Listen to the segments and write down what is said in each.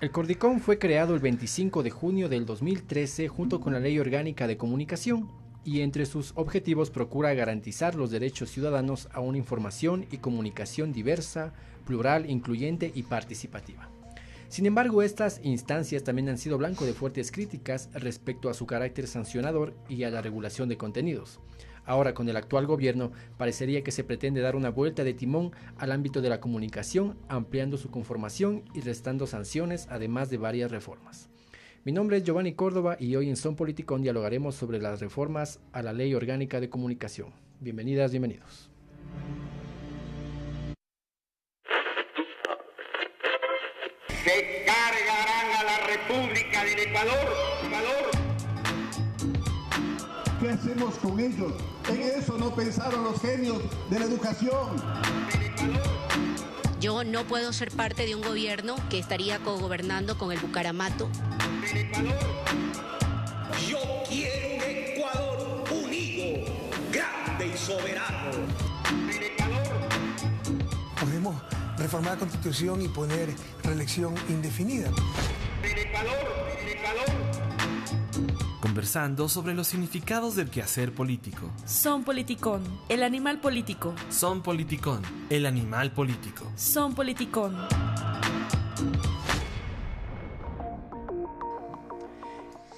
El Cordicom fue creado el 25 de junio del 2013 junto con la Ley Orgánica de Comunicación y entre sus objetivos procura garantizar los derechos ciudadanos a una información y comunicación diversa, plural, incluyente y participativa. Sin embargo, estas instancias también han sido blanco de fuertes críticas respecto a su carácter sancionador y a la regulación de contenidos. Ahora, con el actual gobierno, parecería que se pretende dar una vuelta de timón al ámbito de la comunicación, ampliando su conformación y restando sanciones, además de varias reformas. Mi nombre es Giovanni Córdoba y hoy en Son Politicón dialogaremos sobre las reformas a la Ley Orgánica de Comunicación. Bienvenidas, bienvenidos. Se cargarán a la República del Ecuador. Ecuador. ¿Qué hacemos con ellos? En eso no pensaron los genios de la educación. Yo no puedo ser parte de un gobierno que estaría cogobernando con el Bucaramato. Yo quiero un Ecuador unido, grande y soberano. Podemos reformar la constitución y poner reelección indefinida sobre los significados del quehacer político. Son politicón, el animal político. Son politicón, el animal político. Son politicón.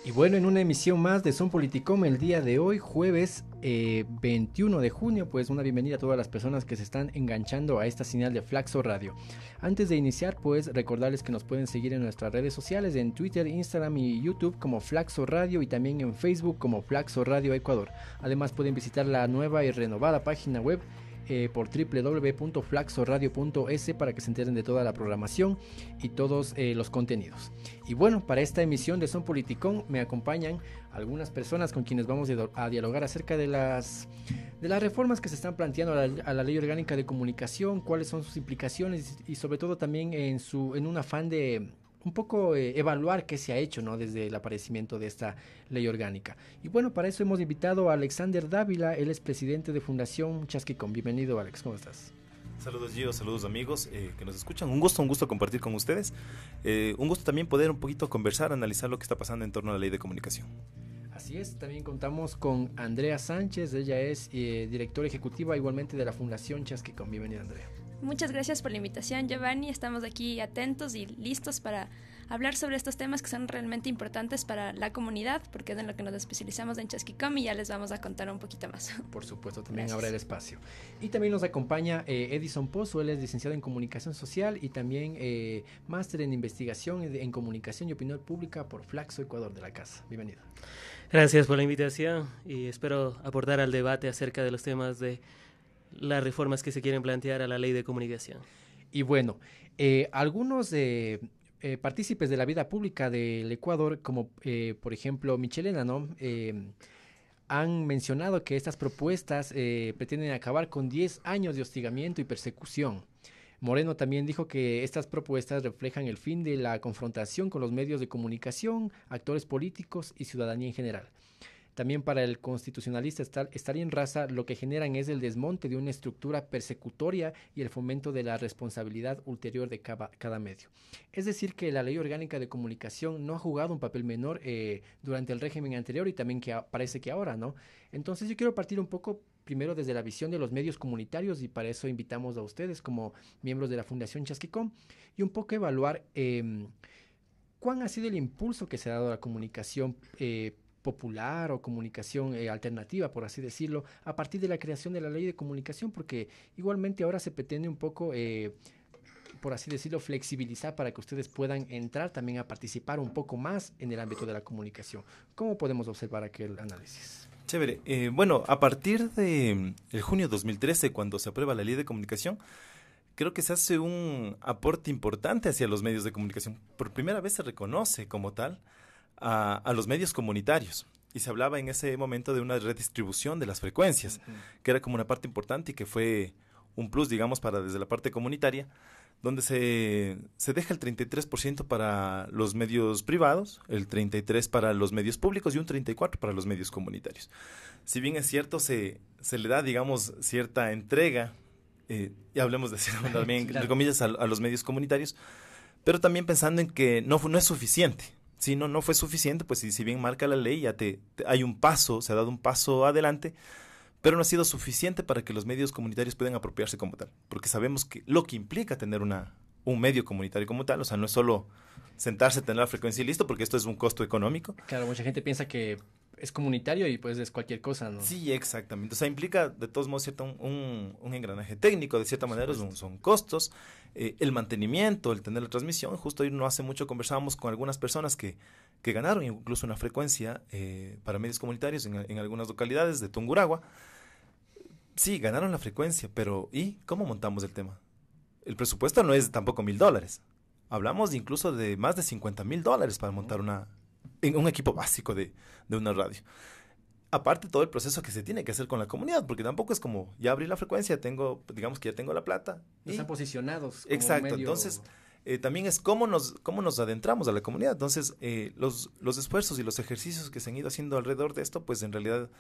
Y bueno, en una emisión más de Son Politicón el día de hoy, jueves 21 eh, de junio, pues una bienvenida a todas las personas que se están enganchando a esta señal de Flaxo Radio. Antes de iniciar, pues recordarles que nos pueden seguir en nuestras redes sociales, en Twitter, Instagram y YouTube como Flaxo Radio y también en Facebook como Flaxo Radio Ecuador. Además pueden visitar la nueva y renovada página web eh, por www.flaxoradio.es para que se enteren de toda la programación y todos eh, los contenidos. Y bueno, para esta emisión de Son Politicón me acompañan algunas personas con quienes vamos a dialogar acerca de las, de las reformas que se están planteando a la, a la ley orgánica de comunicación, cuáles son sus implicaciones y sobre todo también en, su, en un afán de un poco eh, evaluar qué se ha hecho ¿no? desde el aparecimiento de esta ley orgánica. Y bueno, para eso hemos invitado a Alexander Dávila, él es presidente de Fundación Chasquicón. Bienvenido, Alex, ¿cómo estás? Saludos Gio, saludos amigos eh, que nos escuchan. Un gusto, un gusto compartir con ustedes. Eh, un gusto también poder un poquito conversar, analizar lo que está pasando en torno a la ley de comunicación. Así es, también contamos con Andrea Sánchez, ella es directora ejecutiva igualmente de la Fundación Chasquicón. bienvenido Andrea. Muchas gracias por la invitación, Giovanni. Estamos aquí atentos y listos para hablar sobre estos temas que son realmente importantes para la comunidad, porque es en lo que nos especializamos en Chesquicom y ya les vamos a contar un poquito más. Por supuesto, también habrá el espacio. Y también nos acompaña eh, Edison Pozo, él es licenciado en Comunicación Social y también eh, máster en Investigación en Comunicación y Opinión Pública por Flaxo Ecuador de la Casa. Bienvenido. Gracias por la invitación y espero aportar al debate acerca de los temas de las reformas que se quieren plantear a la ley de comunicación. Y bueno, eh, algunos de eh, partícipes de la vida pública del Ecuador, como eh, por ejemplo Michelena, ¿no? han mencionado que estas propuestas pretenden acabar con 10 años de hostigamiento y persecución. Moreno también dijo que estas propuestas reflejan el fin de la confrontación con los medios de comunicación, actores políticos y ciudadanía en general. También para el constitucionalista estar, en raza lo que generan es el desmonte de una estructura persecutoria y el fomento de la responsabilidad ulterior de cada, medio. Es decir, que la ley orgánica de comunicación no ha jugado un papel menor eh, durante el régimen anterior y también que parece que ahora, ¿no? Entonces yo quiero partir un poco primero desde la visión de los medios comunitarios y para eso invitamos a ustedes como miembros de la Fundación Chasquicón y un poco evaluar... Em, ¿Cuán ha sido el impulso que se ha dado a la comunicación eh, popular o comunicación eh, alternativa, por así decirlo, a partir de la creación de la ley de comunicación, porque igualmente ahora se pretende un poco... Eh, por así decirlo, flexibilizar para que ustedes puedan entrar también a participar un poco más en el ámbito de la comunicación. ¿Cómo podemos observar aquel análisis? Chévere. Eh, bueno, a partir de mm, junio de 2013, cuando se aprueba la ley de comunicación, creo que se hace un aporte importante hacia los medios de comunicación. Por primera vez se reconoce como tal a, los medios comunitarios y se hablaba en ese momento de una redistribución de las frecuencias, que era como una parte importante y que fue un plus, digamos, para desde la parte comunitaria, donde se, se deja el 33% para los medios privados, el 33% para los medios públicos y un 34% para los medios comunitarios. Si bien es cierto, se, se le da, digamos, cierta entrega, eh, y hablemos de cierto también, entre comillas, a, a, los medios comunitarios, pero también pensando en que no, no es suficiente si no, no fue suficiente, pues si, si bien marca la ley, ya te, hay un paso, se ha dado un paso adelante, pero no ha sido suficiente para que los medios comunitarios puedan apropiarse como tal, porque sabemos que lo que implica tener una, un medio comunitario como tal, o sea, no es solo sentarse, tener la frecuencia y listo, porque esto es un costo económico. Claro, mucha gente piensa que es comunitario y pues es cualquier cosa, ¿no? Sí, exactamente. O sea, implica de todos modos cierto un, engranaje técnico, de cierta manera son, costos, eh, el mantenimiento, el tener la transmisión. Justo hoy no hace mucho conversábamos con algunas personas que, que ganaron incluso una frecuencia eh, para medios comunitarios en, en algunas localidades de Tunguragua. Sí, ganaron la frecuencia, pero ¿y cómo montamos el tema? El presupuesto no es tampoco mil dólares. Hablamos incluso de más de 50 mil dólares para montar una, en un equipo básico de, de una radio aparte todo el proceso que se tiene que hacer con la comunidad, porque tampoco es como ya abrí la frecuencia, tengo, digamos que ya tengo la plata. Están posicionados. exacto, entonces eh, también es cómo nos, cómo nos adentramos a la comunidad. Entonces eh, los, los esfuerzos y los ejercicios que se han ido haciendo alrededor de esto, pues en realidad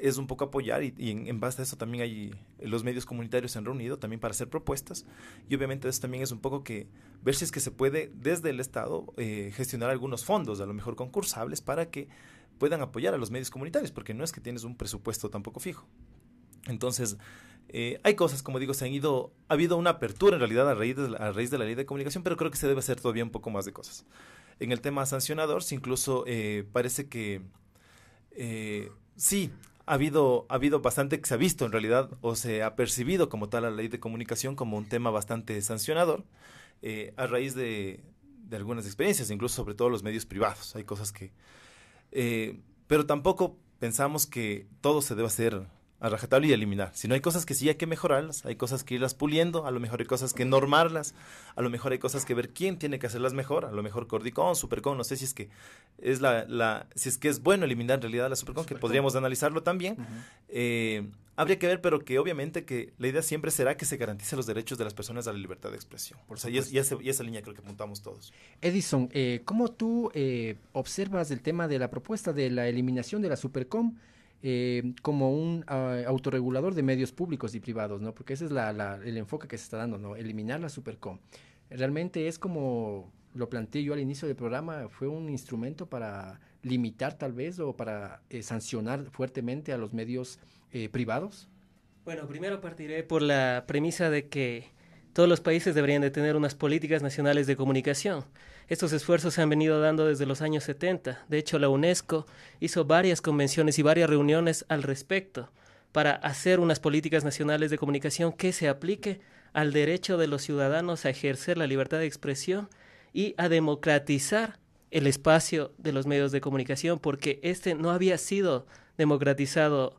es un poco apoyar y, en, base a eso también hay eh, los medios comunitarios se han reunido también para hacer propuestas y obviamente eso también es un poco que ver si es que se puede desde el Estado eh, gestionar algunos fondos, a lo mejor concursables, para que puedan apoyar a los medios comunitarios, porque no es que tienes un presupuesto tampoco fijo. Entonces, eh, hay cosas, como digo, se han ido, ha habido una apertura en realidad a raíz, de, raíz de la ley de comunicación, pero creo que se debe hacer todavía un poco más de cosas. En el tema sancionador, incluso parece que... sí, ha habido, ha habido bastante que se ha visto en realidad o se ha percibido como tal la ley de comunicación como un tema bastante sancionador eh, a raíz de, algunas experiencias, incluso sobre todo los medios privados. Hay cosas que... Eh, pero tampoco pensamos que todo se debe hacer a rajatabla y eliminar. Si no hay cosas que sí hay que mejorarlas, hay cosas que irlas puliendo, a lo mejor hay cosas que normarlas, a lo mejor hay cosas que ver quién tiene que hacerlas mejor, a lo mejor Cordicón, Supercom, no sé si es que es la, si es que es bueno eliminar en realidad la Supercom, que podríamos analizarlo también. Eh, habría que ver, pero que obviamente que la idea siempre será que se garantice los derechos de las personas a la libertad de expresión. Por eso, esa, y, esa línea creo que apuntamos todos. Edison, eh, ¿cómo tú eh, observas el tema de la propuesta de la eliminación de la Supercom? Eh, como un ah, autorregulador de medios públicos y privados, ¿no? Porque ese es el enfoque que se está dando, ¿no? Eliminar la Supercom. Realmente es como lo planteé yo al inicio del programa, fue un instrumento para limitar tal vez o para eh, sancionar fuertemente a los medios eh, privados. Bueno, primero partiré por la premisa de que todos los países deberían de tener unas políticas nacionales de comunicación. Estos esfuerzos se han venido dando desde los años 70. De hecho, la UNESCO hizo varias convenciones y varias reuniones al respecto para hacer unas políticas nacionales de comunicación que se aplique al derecho de los ciudadanos a ejercer la libertad de expresión y a democratizar el espacio de los medios de comunicación, porque este no había sido democratizado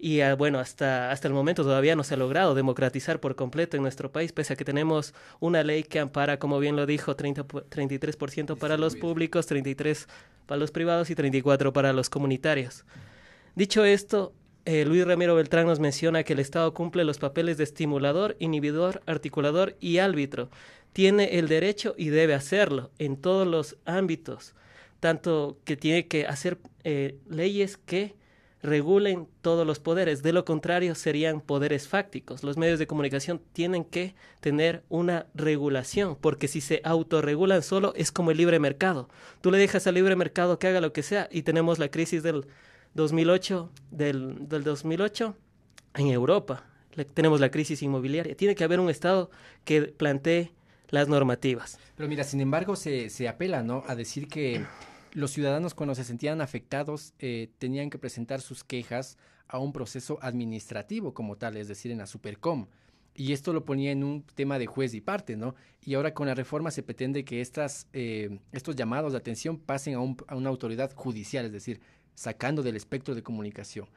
y ah, bueno, hasta, hasta el momento todavía no se ha logrado democratizar por completo en nuestro país, pese a que tenemos una ley que ampara, como bien lo dijo, 33% para los públicos, 33% para los privados y 34% para los comunitarios. Dicho esto, eh, Luis Ramiro Beltrán nos menciona que el Estado cumple los papeles de estimulador, inhibidor, articulador y árbitro. Tiene el derecho y debe hacerlo en todos los ámbitos, tanto que tiene que hacer eh, leyes que regulen todos los poderes. De lo contrario, serían poderes fácticos. Los medios de comunicación tienen que tener una regulación, porque si se autorregulan solo es como el libre mercado. Tú le dejas al libre mercado que haga lo que sea y tenemos la crisis del 2008, del, del 2008 en Europa. tenemos la crisis inmobiliaria. Tiene que haber un Estado que plantee las normativas. Pero mira, sin embargo, se, se apela ¿no? a decir que los ciudadanos cuando se sentían afectados eh, tenían que presentar sus quejas a un proceso administrativo como tal, es decir, en la Supercom. Y esto lo ponía en un tema de juez y parte, ¿no? Y ahora con la reforma se pretende que estas, eh, estos llamados de atención pasen a, una autoridad judicial, es decir, sacando del espectro de comunicación.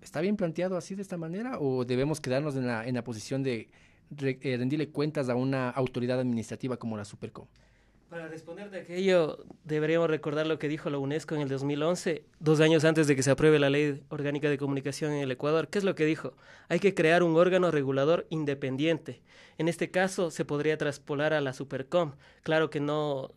¿Está bien planteado así de esta manera o debemos quedarnos en la posición de eh, rendirle cuentas a una autoridad administrativa como la Supercom? Para responder de aquello, deberíamos recordar lo que dijo la UNESCO en el 2011, dos años antes de que se apruebe la Ley Orgánica de Comunicación en el Ecuador. ¿Qué es lo que dijo? Hay que crear un órgano regulador independiente. En este caso, se podría traspolar a la Supercom. Claro que no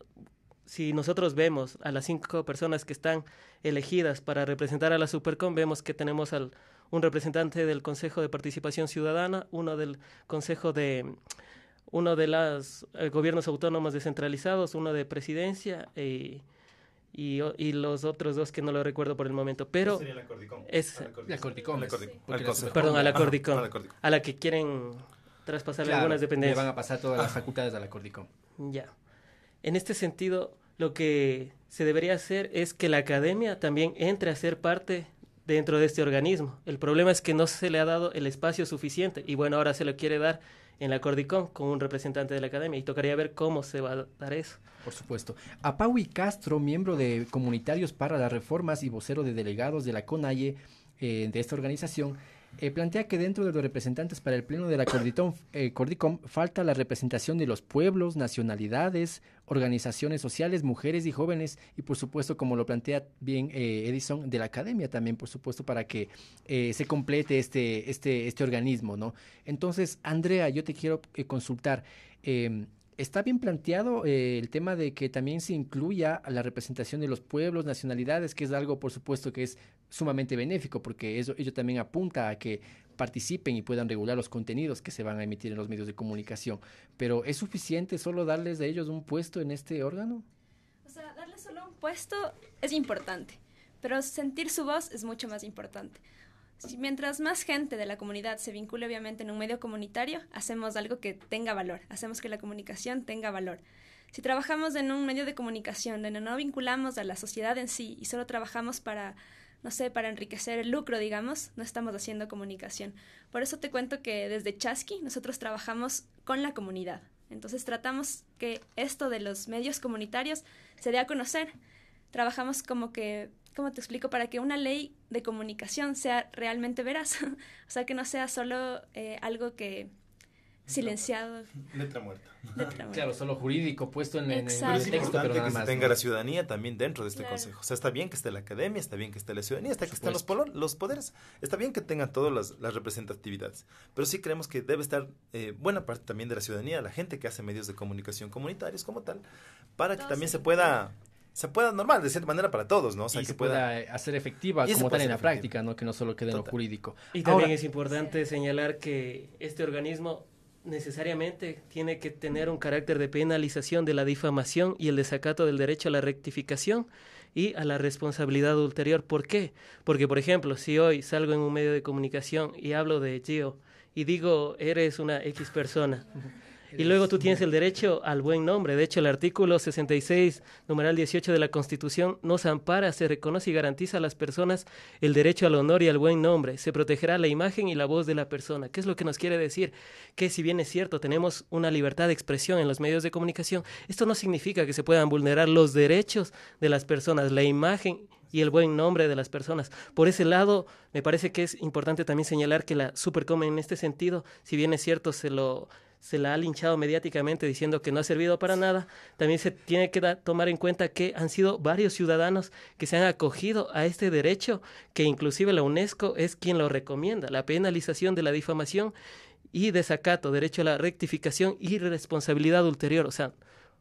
si nosotros vemos a las cinco personas que están elegidas para representar a la Supercom, vemos que tenemos al, un representante del Consejo de Participación Ciudadana, uno del Consejo de uno de los eh, gobiernos autónomos descentralizados, uno de presidencia eh, y, y, los otros dos que no lo recuerdo por el momento. Pero sería la Cordicom. Perdón, a la Cordicom. a la que quieren traspasar algunas dependencias. Le van a pasar todas las ah. facultades a la Cordicom. Ya. En este sentido, lo que se debería hacer es que la academia también entre a ser parte dentro de este organismo. El problema es que no se le ha dado el espacio suficiente y bueno, ahora se lo quiere dar en la Cordicón con un representante de la academia y tocaría ver cómo se va a dar eso. Por supuesto. A Pau y Castro, miembro de Comunitarios para las Reformas y vocero de delegados de la CONAIE eh, de esta organización, eh, plantea que dentro de los representantes para el Pleno de la eh, Cordicom, falta la representación de los pueblos, nacionalidades, organizaciones sociales, mujeres y jóvenes y por supuesto, como lo plantea bien eh, Edison, de la academia también, por supuesto, para que se complete este, este, este organismo, ¿no? Entonces, Andrea, yo te quiero consultar. Em, está bien planteado eh, el tema de que también se incluya la representación de los pueblos, nacionalidades, que es algo, por supuesto, que es sumamente benéfico, porque eso, ello también apunta a que participen y puedan regular los contenidos que se van a emitir en los medios de comunicación. Pero ¿es suficiente solo darles a ellos un puesto en este órgano? O sea, darles solo un puesto es importante, pero sentir su voz es mucho más importante mientras más gente de la comunidad se vincule obviamente en un medio comunitario, hacemos algo que tenga valor, hacemos que la comunicación tenga valor. Si trabajamos en un medio de comunicación donde no vinculamos a la sociedad en sí y solo trabajamos para, no sé, para enriquecer el lucro, digamos, no estamos haciendo comunicación. Por eso te cuento que desde Chasky nosotros trabajamos con la comunidad. Entonces tratamos que esto de los medios comunitarios se dé a conocer. Trabajamos como que ¿cómo te explico? Para que una ley de comunicación sea realmente veraz, o sea, que no sea solo eh, algo que silenciado. Letra muerta. Claro, solo jurídico, puesto en, el texto, pero que tenga la ciudadanía también dentro de este consejo. O sea, está bien que esté la academia, está bien que esté la ciudadanía, está que estén los, los poderes, está bien que tengan todas las, representatividades. Pero sí creemos que debe estar eh, buena parte también de la ciudadanía, la gente que hace medios de comunicación comunitarios como tal, para que también se pueda se pueda normal, de cierta manera, para todos, ¿no? O sea, que pueda, eh, hacer efectiva como tal en la práctica, ¿no? Que no solo quede en lo jurídico. Y también es importante señalar que este organismo necesariamente tiene que tener un carácter de penalización de la difamación y el desacato del derecho a la rectificación y a la responsabilidad ulterior. ¿Por qué? Porque, por ejemplo, si hoy salgo en un medio de comunicación y hablo de Gio y digo, eres una X persona. y luego tú tienes el derecho al buen nombre. De hecho, el artículo 66, numeral 18 de la Constitución nos ampara, se reconoce y garantiza a las personas el derecho al honor y al buen nombre. Se protegerá la imagen y la voz de la persona. ¿Qué es lo que nos quiere decir? Que si bien es cierto, tenemos una libertad de expresión en los medios de comunicación, esto no significa que se puedan vulnerar los derechos de las personas, la imagen y el buen nombre de las personas. Por ese lado, me parece que es importante también señalar que la Supercom en este sentido, si bien es cierto, se lo se la ha linchado mediáticamente diciendo que no ha servido para nada, también se tiene que tomar en cuenta que han sido varios ciudadanos que se han acogido a este derecho, que inclusive la UNESCO es quien lo recomienda, la penalización de la difamación y desacato, derecho a la rectificación y responsabilidad ulterior. O sea,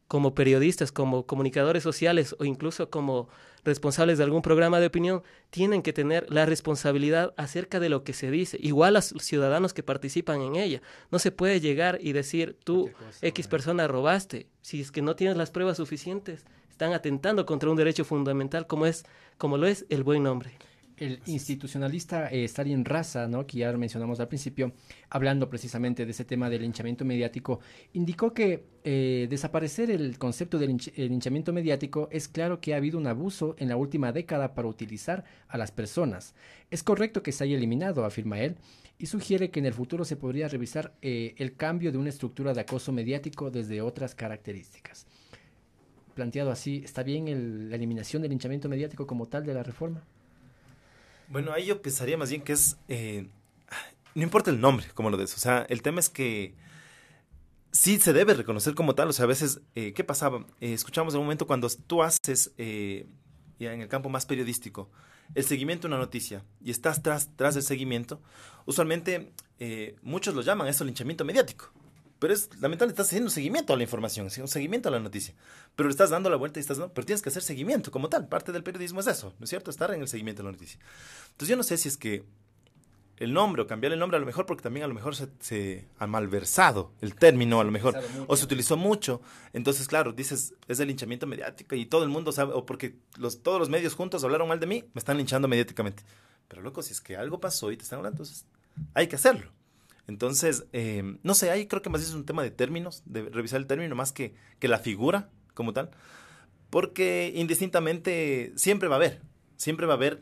como periodistas, como comunicadores sociales o incluso como responsables de algún programa de opinión tienen que tener la responsabilidad acerca de lo que se dice, igual a los ciudadanos que participan en ella. No se puede llegar y decir, tú, X persona robaste, si es que no tienes las pruebas suficientes, están atentando contra un derecho fundamental como es como lo es el buen nombre el institucionalista eh, Stalin Raza, ¿no? que ya mencionamos al principio, hablando precisamente de ese tema del linchamiento mediático, indicó que eh, desaparecer el concepto del hinchamiento mediático es claro que ha habido un abuso en la última década para utilizar a las personas. Es correcto que se haya eliminado, afirma él, y sugiere que en el futuro se podría revisar eh, el cambio de una estructura de acoso mediático desde otras características. Planteado así, ¿está bien la eliminación del linchamiento mediático como tal de la reforma? Bueno, ahí yo pensaría más bien que es... Eh, no importa el nombre, como lo des. O sea, el tema es que sí se debe reconocer como tal. O sea, a veces, eh, ¿qué pasaba? Eh, escuchamos en un momento cuando tú haces, eh, ya en el campo más periodístico, el seguimiento de una noticia y estás tras, tras del seguimiento, usualmente muchos lo llaman eso linchamiento mediático. Pero es lamentable, estás haciendo un seguimiento a la información, un seguimiento a la noticia. Pero le estás dando la vuelta y estás no pero tienes que hacer seguimiento como tal. Parte del periodismo es eso, ¿no es cierto? Estar en el seguimiento a la noticia. Entonces yo no sé si es que el nombre o cambiar el nombre a lo mejor porque también a lo mejor se, ha malversado el término a lo mejor o se utilizó mucho entonces claro dices es el linchamiento mediático y todo el mundo sabe o porque todos los medios juntos hablaron mal de mí me están linchando mediáticamente pero loco si es que algo pasó y te están hablando entonces hay que hacerlo entonces, em, no sé, ahí creo que más es un tema de términos, de revisar el término más que, que la figura como tal, porque indistintamente siempre va a haber, siempre va a haber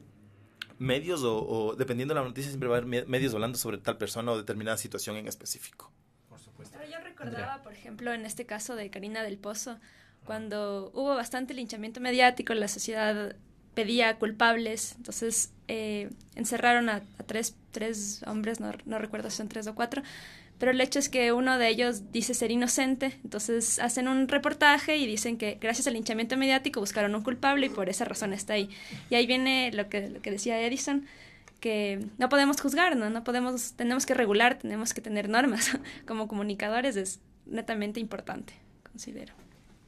medios o, dependiendo de la noticia siempre va a haber medios hablando sobre tal persona o determinada situación en específico. Por supuesto. Pero yo recordaba, por ejemplo, en este caso de Karina del Pozo, cuando hubo bastante linchamiento mediático, en la sociedad pedía culpables. Entonces eh, encerraron a, tres, hombres, no, no, recuerdo si son tres o cuatro, pero el hecho es que uno de ellos dice ser inocente, entonces hacen un reportaje y dicen que gracias al linchamiento mediático buscaron un culpable y por esa razón está ahí. Y ahí viene lo que, lo que decía Edison que no podemos juzgar, ¿no? No podemos, tenemos que regular, tenemos que tener normas. Como comunicadores es netamente importante, considero.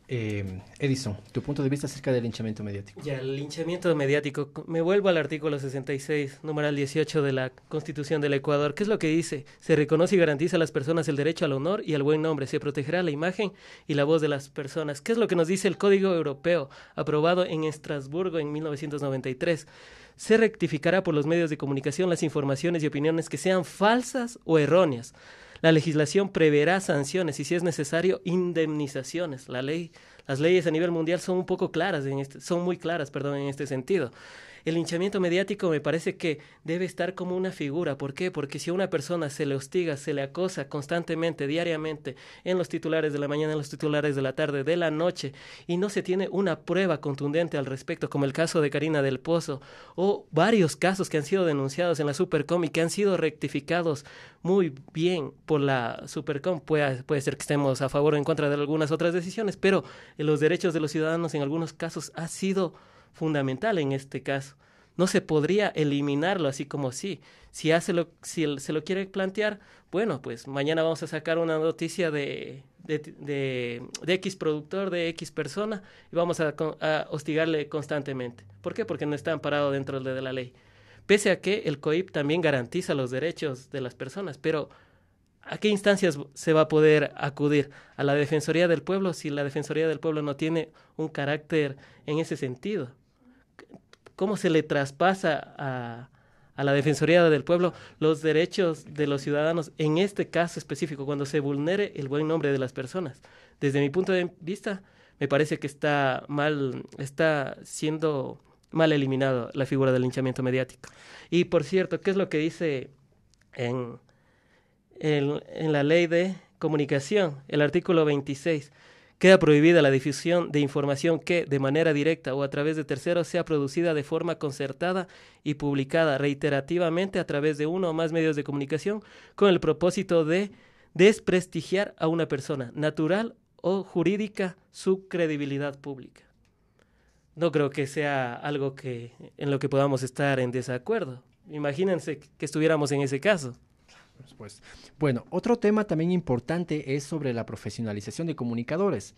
Em, Edison, tu punto de vista acerca del linchamiento mediático. Ya, el linchamiento mediático. Me vuelvo al artículo 66, numeral 18 de la Constitución del Ecuador. ¿Qué es lo que dice? Se reconoce y garantiza a las personas el derecho al honor y al buen nombre. Se protegerá la imagen y la voz de las personas. ¿Qué es lo que nos dice el Código Europeo, aprobado en Estrasburgo en 1993? se rectificará por los medios de comunicación las informaciones y opiniones que sean falsas o erróneas. La legislación preverá sanciones y, si es necesario, indemnizaciones. La ley, las leyes a nivel mundial son un poco claras, este, son muy claras, perdón, en este sentido el linchamiento mediático me parece que debe estar como una figura. ¿Por qué? Porque si a una persona se le hostiga, se le acosa constantemente, diariamente, en los titulares de la mañana, en los titulares de la tarde, de la noche, y no se tiene una prueba contundente al respecto, como el caso de Karina del Pozo, o varios casos que han sido denunciados en la Supercom y que han sido rectificados muy bien por la Supercom, puede, puede ser que estemos a favor o en contra de algunas otras decisiones, pero los derechos de los ciudadanos en algunos casos ha sido fundamental en este caso. No se podría eliminarlo así como sí. Si, hace lo, si se lo quiere plantear, bueno, pues mañana vamos a sacar una noticia de, de, de, X productor, de X persona, y vamos a, a, hostigarle constantemente. ¿Por qué? Porque no está amparado dentro de la ley. Pese a que el COIP también garantiza los derechos de las personas, pero ¿A qué instancias se va a poder acudir? ¿A la Defensoría del Pueblo si la Defensoría del Pueblo no tiene un carácter en ese sentido? cómo se le traspasa a, la Defensoría del Pueblo los derechos de los ciudadanos, en este caso específico, cuando se vulnere el buen nombre de las personas. Desde mi punto de vista, me parece que está mal, está siendo mal eliminado la figura del linchamiento mediático. Y por cierto, ¿qué es lo que dice en, en la ley de comunicación? El artículo 26 Queda prohibida la difusión de información que, de manera directa o a través de terceros, sea producida de forma concertada y publicada reiterativamente a través de uno o más medios de comunicación con el propósito de desprestigiar a una persona, natural o jurídica, su credibilidad pública. No creo que sea algo que, en lo que podamos estar en desacuerdo. Imagínense que estuviéramos en ese caso. Bueno, otro tema también importante es sobre la profesionalización de comunicadores.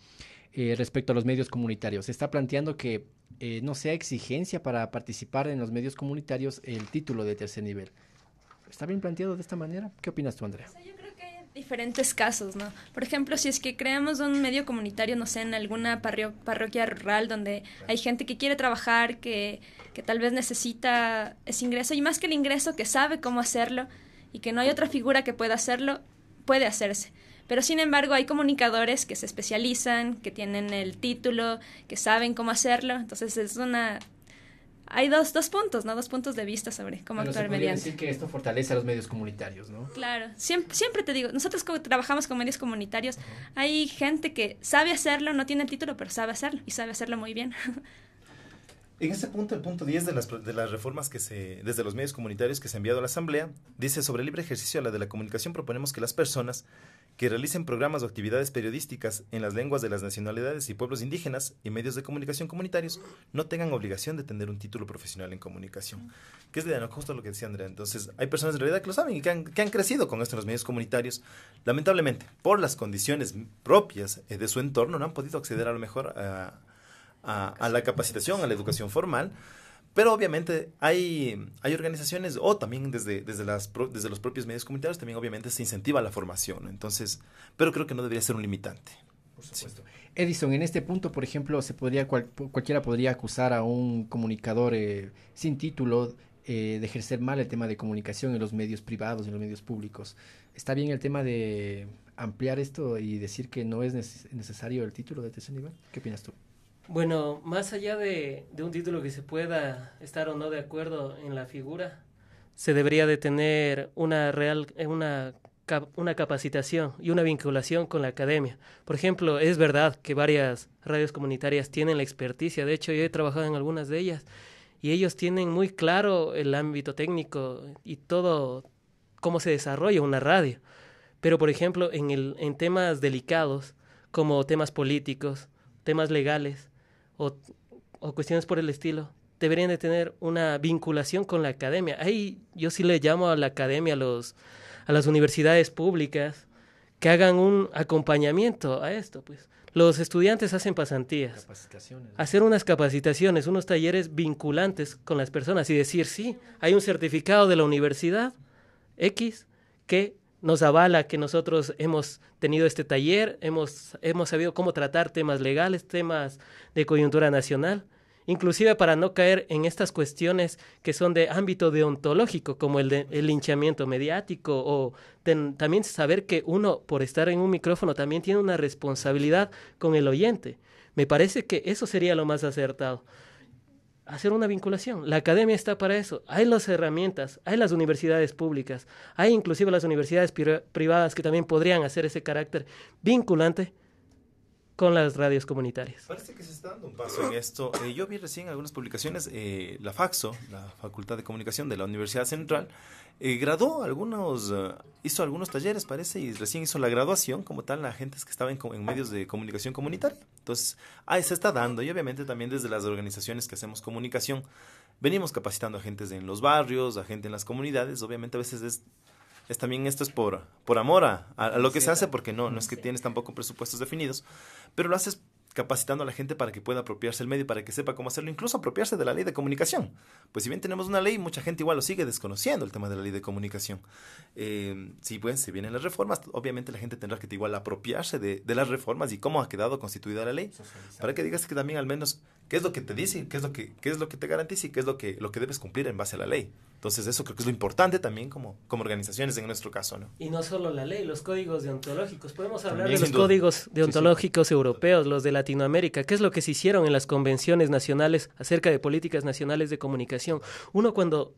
Eh, respecto a los medios comunitarios. Se está planteando que eh, no sea exigencia para participar en los medios comunitarios el título de tercer nivel. ¿Está bien planteado de esta manera? ¿Qué opinas tú, Andrea? yo creo que hay diferentes casos, ¿no? Por ejemplo, si es que creamos un medio comunitario, no sé, en alguna parroquia rural donde hay gente que quiere trabajar, que, que tal vez necesita ese ingreso, y más que el ingreso, que sabe cómo hacerlo, y que no hay otra figura que pueda hacerlo, puede hacerse. Pero sin embargo hay comunicadores que se especializan, que tienen el título, que saben cómo hacerlo. Entonces es una... Hay dos, dos puntos, ¿no? Dos puntos de vista sobre cómo Pero actuar que esto fortalece a los medios comunitarios, ¿no? Claro. Siempre, siempre te digo, nosotros trabajamos con medios comunitarios. Hay gente que sabe hacerlo, no tiene el título, pero sabe hacerlo y sabe hacerlo muy bien. En ese punto, el punto 10 de las, reformas que se, desde los medios comunitarios que se ha enviado a la Asamblea, dice sobre el libre ejercicio a la de la comunicación proponemos que las personas que realicen programas o actividades periodísticas en las lenguas de las nacionalidades y pueblos indígenas y medios de comunicación comunitarios no tengan obligación de tener un título profesional en comunicación. Que es de justo lo que decía Andrea. Entonces, hay personas en realidad que lo saben y que han, que han crecido con esto en los medios comunitarios. Lamentablemente, por las condiciones propias eh, de su entorno, no han podido acceder a lo mejor a a, la capacitación, a la educación formal. Pero obviamente hay, hay organizaciones o también desde, desde, las, desde los propios medios comunitarios también obviamente se incentiva la formación. Entonces, pero creo que no debería ser un limitante. Edison, en este punto, por ejemplo, se podría cualquiera podría acusar a un comunicador eh, sin título eh, de ejercer mal el tema de comunicación en los medios privados, en los medios públicos. ¿Está bien el tema de ampliar esto y decir que no es necesario el título de este nivel? ¿Qué opinas tú? Bueno, más allá de, un título que se pueda estar o no de acuerdo en la figura, se debería de tener una real, eh, una, una capacitación y una vinculación con la academia. Por ejemplo, es verdad que varias radios comunitarias tienen la experticia, de hecho yo he trabajado en algunas de ellas, y ellos tienen muy claro el ámbito técnico y todo cómo se desarrolla una radio. Pero, por ejemplo, en, el, en temas delicados, como temas políticos, temas legales, o, cuestiones por el estilo, deberían de tener una vinculación con la academia. Ahí yo sí le llamo a la academia, a, los, a las universidades públicas, que hagan un acompañamiento a esto, pues. Los estudiantes hacen pasantías. Hacer unas capacitaciones, unos talleres vinculantes con las personas y decir, sí, hay un certificado de la universidad X que nos avala que nosotros hemos tenido este taller, hemos, sabido cómo tratar temas legales, temas de coyuntura nacional, inclusive para no caer en estas cuestiones que son de ámbito deontológico, como el, el linchamiento mediático, o también saber que uno, por estar en un micrófono, también tiene una responsabilidad con el oyente. Me parece que eso sería lo más acertado hacer una vinculación. La academia está para eso. Hay las herramientas, hay las universidades públicas, hay inclusive las universidades privadas que también podrían hacer ese carácter vinculante con las radios comunitarias. Parece que se está dando un paso en esto. Eh, yo vi recién algunas publicaciones, eh, la FAXO, la Facultad de Comunicación de la Universidad Central, eh, graduó algunos, hizo algunos talleres, parece, y recién hizo la graduación como tal a gente que estaban en, medios de comunicación comunitaria. Entonces, ahí se está dando, y obviamente también desde las organizaciones que hacemos comunicación, venimos capacitando a gente en los barrios, a gente en las comunidades, obviamente a veces es es también esto es por, por amor a, lo que se hace, porque no, no es que tienes tampoco presupuestos definidos, pero lo haces capacitando a la gente para que pueda apropiarse el medio, para que sepa cómo hacerlo, incluso apropiarse de la ley de comunicación. Pues si bien tenemos una ley, mucha gente igual lo sigue desconociendo el tema de la ley de comunicación. Eh, si bien pues si vienen las reformas, obviamente la gente tendrá que igual apropiarse de, las reformas y cómo ha quedado constituida la ley, para que digas que también al menos qué es lo que te dice, qué es lo que, qué es lo que te garantiza y qué es lo que, lo que debes cumplir en base a la ley. Entonces eso creo que es lo importante también como, como organizaciones en nuestro caso, ¿no? Y no solo la ley, los códigos deontológicos. Podemos hablar de los códigos deontológicos europeos, los de Latinoamérica. ¿Qué es lo que se hicieron en las convenciones nacionales acerca de políticas nacionales de comunicación? Uno cuando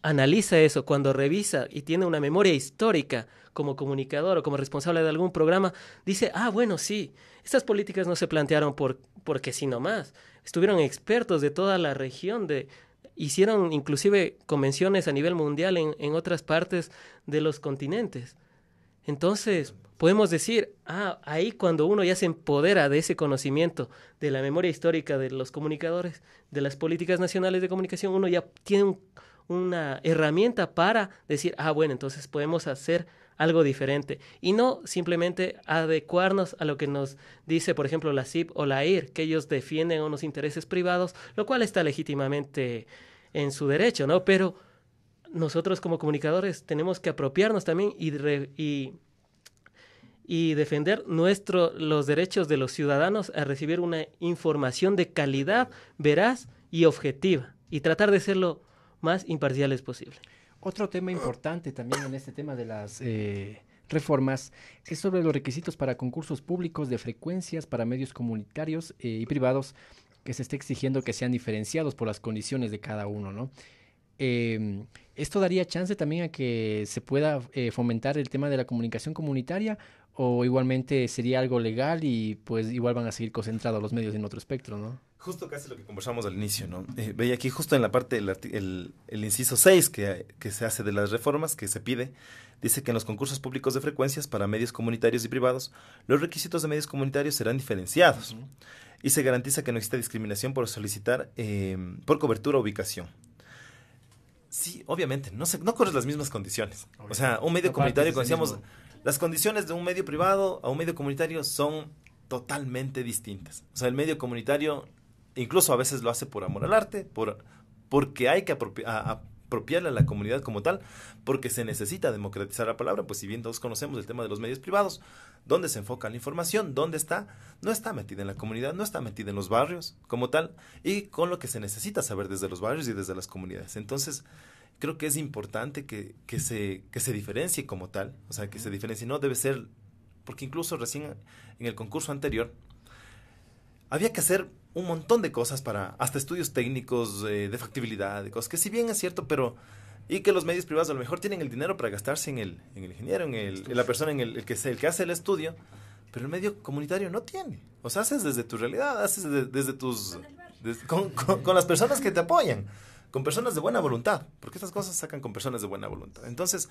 analiza eso, cuando revisa y tiene una memoria histórica como comunicador o como responsable de algún programa, dice, ah, bueno, sí, estas políticas no se plantearon por, porque sí más. Estuvieron expertos de toda la región de, hicieron inclusive convenciones a nivel mundial en, en otras partes de los continentes. Entonces, podemos decir, ah, ahí cuando uno ya se empodera de ese conocimiento, de la memoria histórica de los comunicadores, de las políticas nacionales de comunicación, uno ya tiene una herramienta para decir, ah, bueno, entonces podemos hacer algo diferente y no simplemente adecuarnos a lo que nos dice, por ejemplo, la CIP o la IR, que ellos defienden unos intereses privados, lo cual está legítimamente en su derecho, ¿no? Pero nosotros como comunicadores tenemos que apropiarnos también y, y, defender nuestro, los derechos de los ciudadanos a recibir una información de calidad, veraz y objetiva, y tratar de ser lo más imparciales posible. Otro tema importante también en este tema de las... Eh, reformas es sobre los requisitos para concursos públicos de frecuencias para medios comunitarios eh, y privados que se esté exigiendo que sean diferenciados por las condiciones de cada uno, ¿no? Em, esto daría chance también a que se pueda eh, fomentar el tema de la comunicación comunitaria o igualmente sería algo legal y pues igual van a seguir concentrados los medios en otro espectro, ¿no? Justo casi lo que conversamos al inicio, ¿no? Eh, veía aquí justo en la parte, el, inciso 6 que, se hace de las reformas que se pide, dice que en los concursos públicos de frecuencias para medios comunitarios y privados, los requisitos de medios comunitarios serán diferenciados y se garantiza que no exista discriminación por solicitar em, por cobertura o ubicación. Sí, obviamente, no, se, no corres las mismas condiciones. O sea, un medio comunitario, como decíamos, las condiciones de un medio privado a un medio comunitario son totalmente distintas. O sea, el medio comunitario incluso a veces lo hace por amor al arte, por, porque hay que apropiarle a la comunidad como tal, porque se necesita democratizar la palabra, pues si bien todos conocemos el tema de los medios privados, dónde se enfoca la información, dónde está, no está metida en la comunidad, no está metida en los barrios como tal, y con lo que se necesita saber desde los barrios y desde las comunidades. Entonces, creo que es importante que, que, se, que se diferencie como tal, o sea, que se diferencie, no debe ser, porque incluso recién en el concurso anterior había que hacer un montón de cosas para, hasta estudios técnicos eh, de factibilidad, de cosas que si bien es cierto, pero... Y que los medios privados a lo mejor tienen el dinero para gastarse en el, en el ingeniero, en, el, la persona, en el, el, que, el que hace el estudio, pero el medio comunitario no tiene. O sea, haces desde tu realidad, haces desde tus... con, con las personas que te apoyan con personas de buena voluntad, porque estas cosas sacan con personas de buena voluntad. Entonces,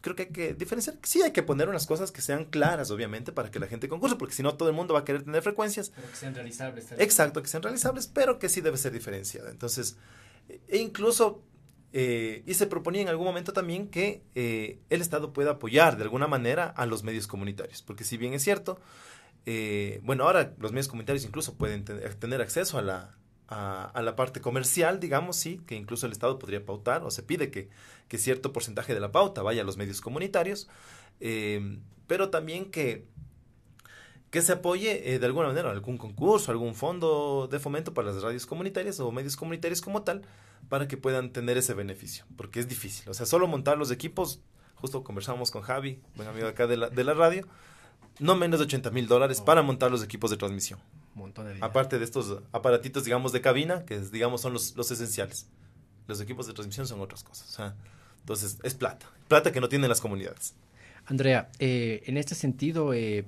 creo que hay que diferenciar, sí hay que poner unas cosas que sean claras, obviamente, para que la gente concurse, porque si no todo el mundo va a querer tener frecuencias. que sean realizables. Exacto, que sean realizables, pero que sí debe ser diferenciada. Entonces, e incluso, eh, y se proponía en algún momento también que eh, el Estado pueda apoyar de alguna manera a los medios comunitarios, porque si bien es cierto, eh, bueno, ahora los medios comunitarios incluso pueden tener acceso a la, a, la parte comercial, digamos, sí, que incluso el Estado podría pautar o se pide que, que cierto porcentaje de la pauta vaya a los medios comunitarios, eh, pero también que, que se apoye eh, de alguna manera algún concurso, algún fondo de fomento para las radios comunitarias o medios comunitarios como tal, para que puedan tener ese beneficio, porque es difícil. O sea, solo montar los equipos, justo conversamos con Javi, buen amigo acá de la, de la radio, no menos de 80 mil dólares oh. para montar los equipos de transmisión. Aparte de estos aparatitos, digamos, de cabina, que digamos son los, los esenciales. Los equipos de transmisión son otras cosas. Entonces, es plata. Plata que no tienen las comunidades. Andrea, eh, en este sentido, eh,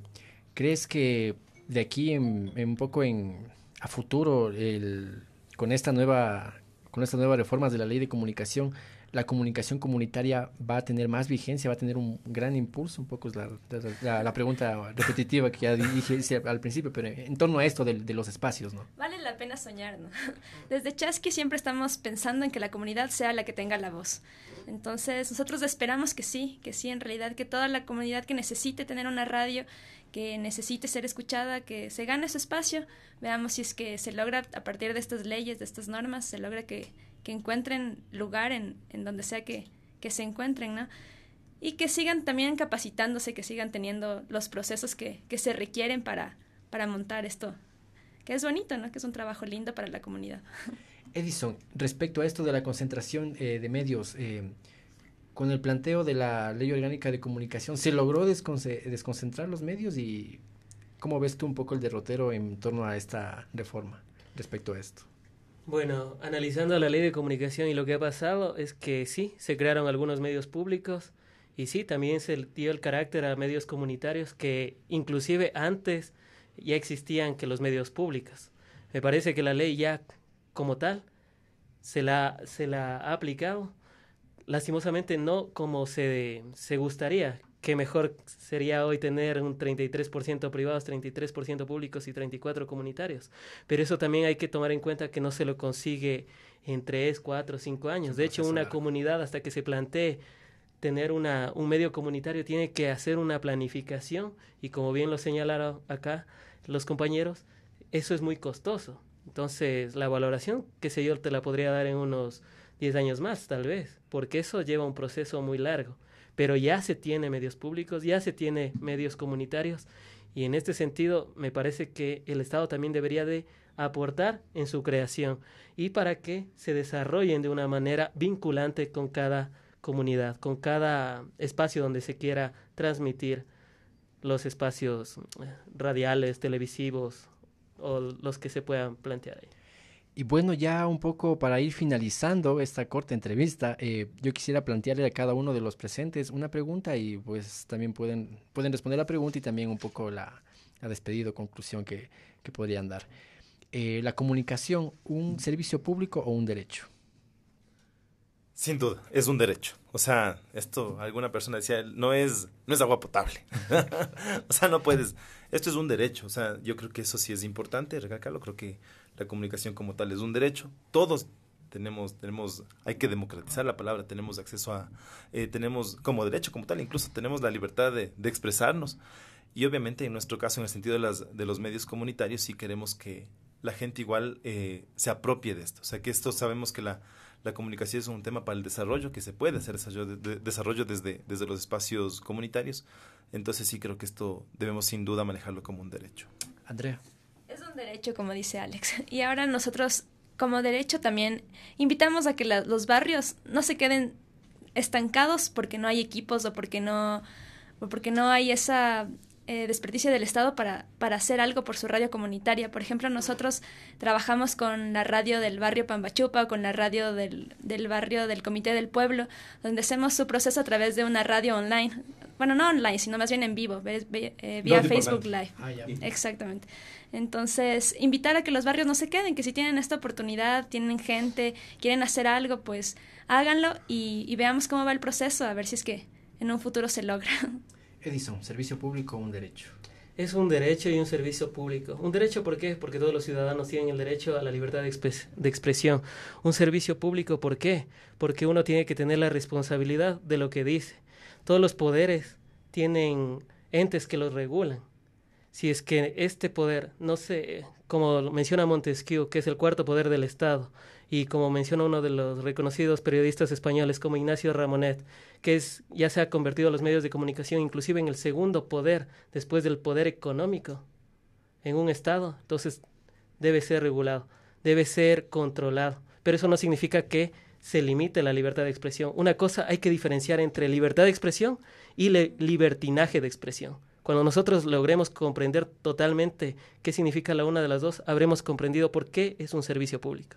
¿crees que de aquí en, un poco en a futuro, con esta nueva con estas reformas de la ley de comunicación, la comunicación comunitaria va a tener más vigencia, va a tener un gran impulso, un poco es la, pregunta repetitiva que ya dije al principio, pero en torno a esto de, los espacios, ¿no? Vale la pena soñar, ¿no? Desde Chasqui siempre estamos pensando en que la comunidad sea la que tenga la voz. Entonces, nosotros esperamos que sí, que sí, en realidad, que toda la comunidad que necesite tener una radio, que necesite ser escuchada, que se gane su espacio, veamos si es que se logra a partir de estas leyes, de estas normas, se logra que que encuentren lugar en, donde sea que, que, se encuentren, ¿no? Y que sigan también capacitándose, que sigan teniendo los procesos que, se requieren para, para montar esto, que es bonito, ¿no? Que es un trabajo lindo para la comunidad. Edison, respecto a esto de la concentración eh, de medios, eh, con el planteo de la Ley Orgánica de Comunicación, ¿se logró desconcentrar los medios y cómo ves tú un poco el derrotero en torno a esta reforma respecto a esto? Bueno, analizando la ley de comunicación y lo que ha pasado es que sí, se crearon algunos medios públicos y sí, también se dio el carácter a medios comunitarios que inclusive antes ya existían que los medios públicos. Me parece que la ley ya como tal se la, se la ha aplicado, lastimosamente no como se, se gustaría que mejor sería hoy tener un 33% privados, 33% públicos y 34 comunitarios. Pero eso también hay que tomar en cuenta que no se lo consigue en 3, 4, 5 años. De hecho, una comunidad hasta que se plantee tener una, un medio comunitario tiene que hacer una planificación y como bien lo señalaron acá los compañeros, eso es muy costoso. Entonces, la valoración, que sé yo, te la podría dar en unos 10 años más, tal vez, porque eso lleva un proceso muy largo pero ya se tiene medios públicos, ya se tiene medios comunitarios y en este sentido me parece que el Estado también debería de aportar en su creación y para que se desarrollen de una manera vinculante con cada comunidad, con cada espacio donde se quiera transmitir los espacios eh, radiales, televisivos o los que se puedan plantear ahí. Y bueno, ya un poco para ir finalizando esta corta entrevista, eh, yo quisiera plantearle a cada uno de los presentes una pregunta y pues también pueden, pueden responder la pregunta y también un poco la, despedida conclusión que, que podrían dar. Eh, la comunicación, ¿un servicio público o un derecho? Sin duda, es un derecho. O sea, esto alguna persona decía, no es, no es agua potable. o sea, no puedes. Esto es un derecho. O sea, yo creo que eso sí es importante, recalcarlo. Creo que la comunicación como tal es un derecho. Todos tenemos, tenemos, hay que democratizar la palabra, tenemos acceso a, eh, tenemos como derecho como tal, incluso tenemos la libertad de, expresarnos. Y obviamente en nuestro caso, en el sentido de, las, de los medios comunitarios, sí queremos que la gente igual eh, se apropie de esto. O sea, que esto sabemos que la, la comunicación es un tema para el desarrollo, que se puede hacer desarrollo, desarrollo desde, desde los espacios comunitarios. Entonces sí creo que esto debemos sin duda manejarlo como un derecho. Andrea derecho, como dice Alex. Y ahora nosotros, como derecho, también invitamos a que los barrios no se queden estancados porque no hay equipos o porque no, porque no hay esa eh, desperdicio del Estado para, para hacer algo por su radio comunitaria. Por ejemplo, nosotros trabajamos con la radio del barrio Pambachupa con la radio del, del barrio del Comité del Pueblo, donde hacemos su proceso a través de una radio online bueno, no online, sino más bien en vivo, eh, vía Facebook Live. Ah, Exactamente. Entonces, invitar a que los barrios no se queden, que si tienen esta oportunidad, tienen gente, quieren hacer algo, pues háganlo y, veamos cómo va el proceso, a ver si es que en un futuro se logra. Edison, servicio público, o un derecho es un derecho y un servicio público. Un derecho, ¿por qué? Porque todos los ciudadanos tienen el derecho a la libertad de, de, expresión. Un servicio público, ¿por qué? Porque uno tiene que tener la responsabilidad de lo que dice. Todos los poderes tienen entes que los regulan. Si es que este poder, no sé, como menciona Montesquieu, que es el cuarto poder del Estado, y como menciona uno de los reconocidos periodistas españoles como Ignacio Ramonet, que es, ya se ha convertido a los medios de comunicación inclusive en el segundo poder después del poder económico en un Estado, entonces debe ser regulado, debe ser controlado. Pero eso no significa que se limite la libertad de expresión. Una cosa hay que diferenciar entre libertad de expresión y libertinaje de expresión. Cuando nosotros logremos comprender totalmente qué significa la una de las dos, habremos comprendido por qué es un servicio público.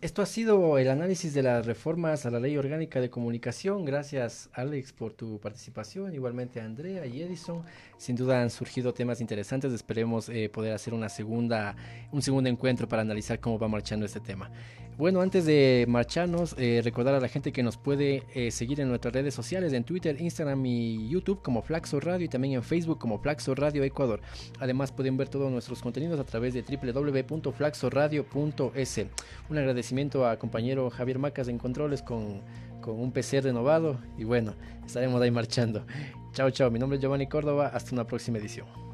Esto ha sido el análisis de las reformas a la Ley Orgánica de Comunicación. Gracias, Alex, por tu participación. Igualmente, Andrea y Edison. Sin duda han surgido temas interesantes. Esperemos eh, poder hacer una segunda, un segundo encuentro para analizar cómo va marchando este tema. Bueno, antes de marcharnos, eh, recordar a la gente que nos puede eh, seguir en nuestras redes sociales, en Twitter, Instagram y YouTube como Flaxo Radio y también en Facebook como Flaxo Radio Ecuador. Además pueden ver todos nuestros contenidos a través de www.flaxoradio.es. Un agradecimiento a compañero Javier Macas en Controles con, con un PC renovado y bueno, estaremos ahí marchando. Chao, chao, mi nombre es Giovanni Córdoba, hasta una próxima edición.